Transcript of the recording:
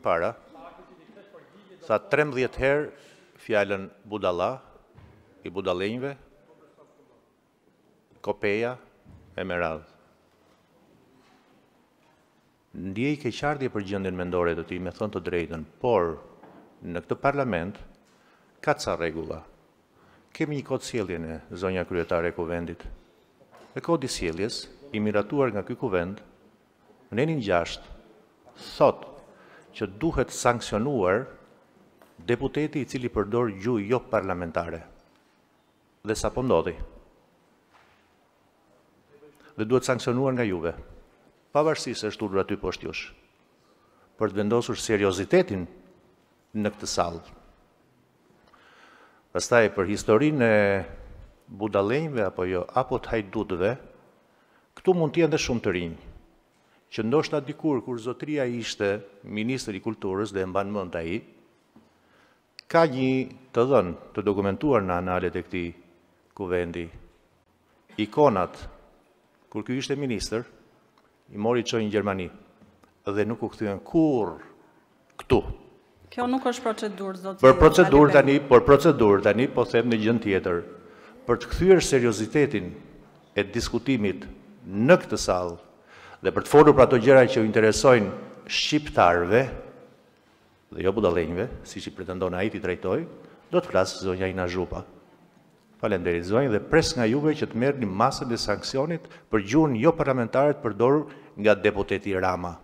para, sa 13 herë fjallën budala, i budalenjve, kopeja e meradhë. Ndje i ke për gjëndin mendore të ti me thënë të drejten, por në këtë parlament ka ca regula. Kemi një kod sieljen e zonja kryetare e kuvendit. E kod i i miratuar nga këj kuvend, në një gjasht, thotë, që duhet sankcionuar deputeti i cili përdor gjuj jo parlamentare dhe sa po ndodhi dhe duhet sankcionuar nga juve pavarësi se është urdhër aty poshtë jush për të vendosur seriozitetin në këtë sallë pastaj për historinë e budalenjve apo jo apo të hajdutëve këtu mund të jende shumë të rinj që ndoshta dikur kur zotria ishte Ministri i Kulturës dhe mban mënd a i, ka një të dhënë të dokumentuar në analet e këti kuvendi, ikonat, kur kjo ishte Ministr, i mori qënë në Gjermani, dhe nuk u këthyën kur këtu. Kjo nuk është procedur, zotë. Për procedur tani, për procedur tani, po them në gjënë tjetër, për të këthyër seriositetin e diskutimit në këtë salë, Dhe për të folur për ato gjëra që u interesojnë shqiptarve dhe jo budallënjve, siç i pretendon ai ti trajtoi, do të flas zonja Ina Zhupa. Faleminderit zonjë dhe pres nga juve që të merrni masën e sanksionit për gjuhën jo parlamentare të përdorur nga deputeti Rama.